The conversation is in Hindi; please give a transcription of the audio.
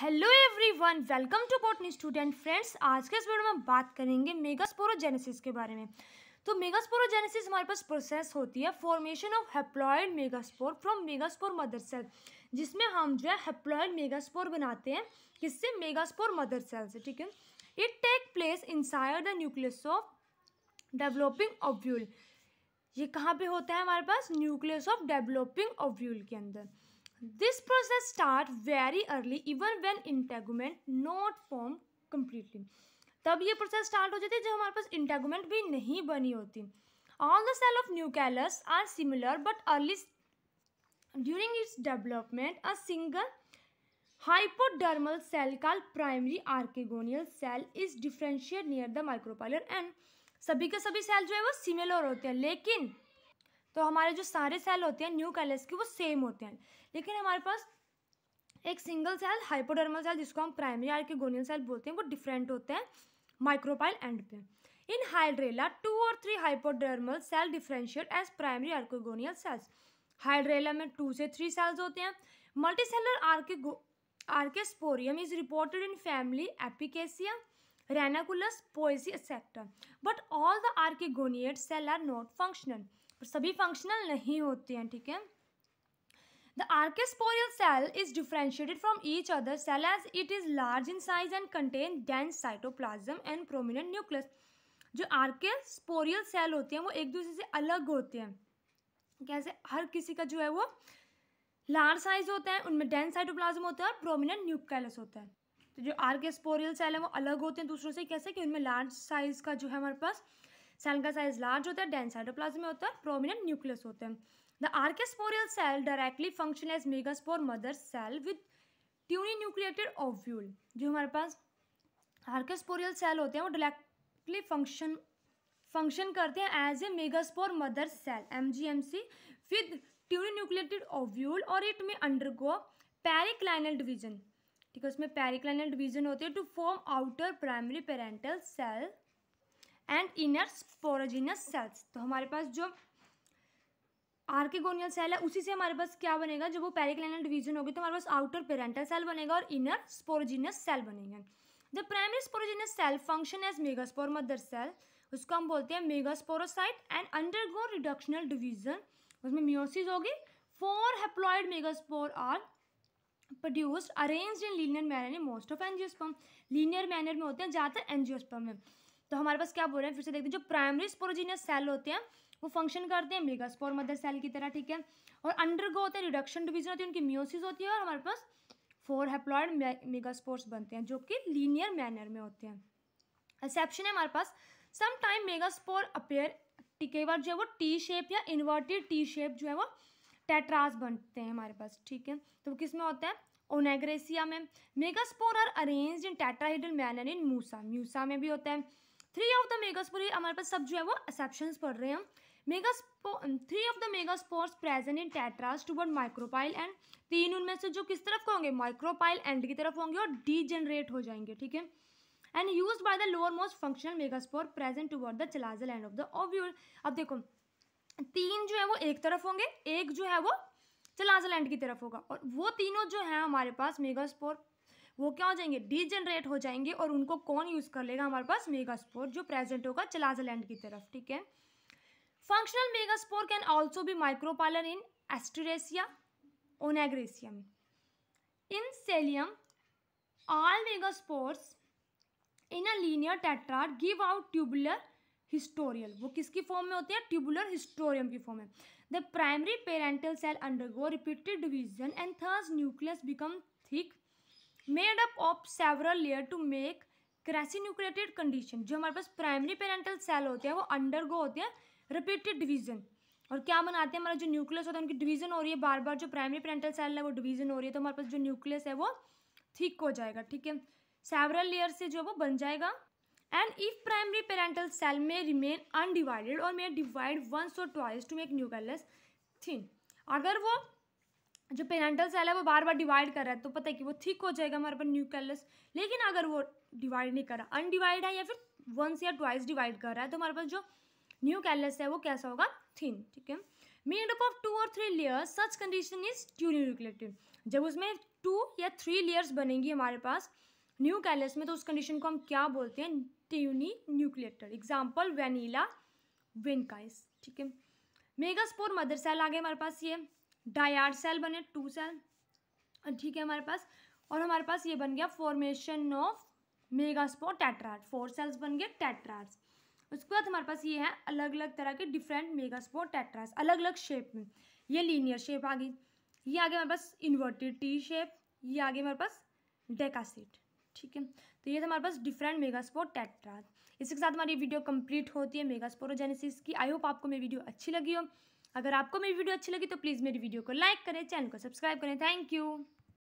hello everyone welcome to botany student friends आज के इस वीडियो में हम बात करेंगे मेगास्पोरोजेनेसिस के बारे में तो मेगास्पोरोजेनेसिस हमारे पास प्रोसेस होती है formation of haploid megaspore from megaspore mother cell जिसमें हम जो है हेप्लॉयड मेगास्पोर बनाते हैं किससे मेगास्पोर मदर सेल से ठीक है it take place in the nucleus of developing ovule ये कहाँ पे होता है हमारे पास न्यूक्लियस ऑफ डेवलपिंग ओव्यूल के अंदर this process start very early even when integument not form completely तब ये प्रोसेस स्टार्ट हो जाती है जब हमारे पास इंटेगूमेंट भी नहीं बनी होती all the cell of nucellus are similar but early during its development a single hypodermal cell call primary archegonial cell is differentiate near the micropylar end सभी के सभी सेल जो है वो सिमिलर होते हैं लेकिन तो हमारे जो सारे सेल होते हैं न्यू कैलस के वो सेम होते हैं लेकिन हमारे पास एक सिंगल सेल हाइपोडर्मल सेल जिसको हम प्राइमरी आर्किगोनियल सेल बोलते हैं वो डिफरेंट होते हैं माइक्रोपाइल एंड पे इन हाइड्रेला टू और three hypodermal cell differentiate as primary archegonial cells Hydrilla में टू से थ्री सेल्स होते हैं multicellular archi archesporium is reported in family Apiaceae Ranunculus Poaceae etcetera but all the archegoniate cell are not functional सभी फंक्शनल नहीं होते हैं ठीक है the archesporial cell is differentiated from each other cell as it is large in size and contain dense cytoplasm and prominent nucleus जो आर्केस्पोरियल सेल होते हैं वो एक दूसरे से अलग होते हैं कैसे हर किसी का जो है वो लार्ज साइज होता है उनमें डेंस साइटोप्लाज्म होता है और प्रोमिनेंट न्यूक्लियस होता है तो जो आर्केस्पोरियल सेल है वो अलग होते हैं दूसरों से कैसे कि उनमें लार्ज साइज का जो है हमारे पास सेल का साइज लार्ज होता है डेंस साइटोप्लाज्म में होता है प्रोमिनेंट न्यूक्लियस होते हैं the archesporial cell directly function as megaspore mother cell with tenuinucleate ovule जो हमारे पास आर्केस्पोरियल सेल होते हैं वो डायरेक्टली फंक्शन फंक्शन करते हैं as a megaspore mother cell M G M C with tenuinucleate ovule और इट में अंडरगो पैरिक्लाइनल डिवीजन ठीक है उसमें पैरिक्लाइनल डिवीजन होते हैं to form outer primary parietal cell and inner sporogenous cells तो हमारे पास जो आर्केगोनियल सेल है उसी से हमारे पास क्या बनेगा जब वो पेरिकलाइनल डिवीजन होगी तो हमारे पास आउटर पेरेंटल सेल बनेगा और इनर स्पोरोजिनस सेल बनेंगे the primary sporogenous cell function as megaspore mother cell उसको हम बोलते हैं megasporocyte and undergo reductional division उसमें म्योसिस होगी four haploid megaspore are produced arranged in linear manner in most of angiosperm linear manner में होते हैं ज़्यादातर एनजियोस्पर्म में तो हमारे पास क्या बोल रहे हैं फिर से देखते हैं जो प्राइमरी स्पोरोजीनियस सेल होते हैं वो फंक्शन करते हैं मेगास्पोर मदर सेल की तरह ठीक है और अंडरगो होते हैं रिडक्शन डिवीजन होती है उनकी म्योसिस होती है और हमारे पास फोर हेप्लॉयड मेगास्पोर्स बनते हैं जो कि लीनियर मैनर में होते हैं एक्सेप्शन है हमारे पास सम टाइम मेगास्पोर अपेयर टिके बार जो है वो टी शेप या इन्वर्टेड टी शेप जो है वो टेट्रास बनते हैं हमारे पास ठीक है तो किस में होता है ओनेग्रेसिया में megaspore are arranged in tetrahedral manner in Musa Musa में भी होता है three of the megaspore हमारे पास सब जो है वो एक्सेप्शन पढ़ रहे हैं mega three of the megaspores present in tetrad toward micropyle end तीन उनमें से जो किस तरफ के होंगे माइक्रोपाइल एंड की तरफ होंगे और डीजनरेट हो जाएंगे ठीक है and use by the lowermost functional megaspore present toward the chalazal end of the ovule अब देखो तीन जो है वो एक तरफ होंगे एक जो है वो चलाजल एंड की तरफ होगा और वो तीनों जो है हमारे पास मेगा स्पोर वो क्या हो जाएंगे डीजनरेट हो जाएंगे और उनको कौन यूज़ कर लेगा हमारे पास मेगास्पोर जो प्रेजेंट होगा चलाजलैंड की तरफ ठीक है फंक्शनल मेगास्पोर कैन ऑल्सो भी micropylar in Asteraceae Onagraceae in सेलियम all megaspores in a linear tetrad give out tubular haustorial वो किसकी फॉर्म में होते हैं ट्यूबुलर हिस्टोरियम की फॉर्म में the primary parietal cell undergo repeated division and thus nucleus become thick made up of several layer to make crassinucleate condition जो हमारे पास प्राइमरी पेरेंटल सेल होते हैं वो अंडर गो होते हैं रिपीटेड डिवीजन और क्या बनाते हैं हमारा जो न्यूक्लियस होता है उनकी डिवीजन हो रही है बार बार जो प्राइमरी पेरेंटल सेल है वो डिवीजन हो रही है तो हमारे पास जो न्यूक्लियस है वो थिक हो जाएगा ठीक है सेवरल लेयर से जो वो बन जाएगा and if primary parietal cell में रिमेन अनडिवाइडेड और मे डिवाइड वंस और twice to make nucleus thin अगर वो जो पेनेंटल सेल है वो बार बार डिवाइड कर रहा है तो पता है कि वो थिक हो जाएगा हमारे पास न्यूक्लियस लेकिन अगर वो डिवाइड नहीं कर रहा अनडिवाइड है या फिर वंस या ट्वाइस डिवाइड कर रहा है तो हमारे पास जो न्यू कैलस है वो कैसा होगा थिन ठीक है मेड अप ऑफ टू और three layers such condition is nucleated जब उसमें टू या थ्री लेयर्स बनेंगी हमारे पास न्यू कैलस में तो उस कंडीशन को हम क्या बोलते हैं ट्यूनी न्यूक्लेटर एग्जाम्पल वेनीला वेनकाइस ठीक है मेगा स्पोर मदर सेल आ गए हमारे पास ये डायाड सेल बने टू सेल ठीक है हमारे पास और हमारे पास ये बन गया formation of megaspore tetrad four cells बन गए टेट्राड्स उसके बाद हमारे पास ये है अलग अलग तरह के डिफरेंट मेगास्पो टेट्राड्स अलग अलग शेप में ये लीनियर शेप आ गई ये आगे हमारे पास इन्वर्टेड टी शेप ये आगे हमारे पास डेकासीट ठीक है तो ये था हमारे पास डिफरेंट मेगास्पोर टेट्राज इसके साथ हमारी वीडियो कंप्लीट होती है मेगास्पोरोजेनेसिस की आई होप आपको मेरी वीडियो अच्छी लगी हो अगर आपको मेरी वीडियो अच्छी लगी तो प्लीज़ मेरी वीडियो को लाइक करें चैनल को सब्सक्राइब करें थैंक यू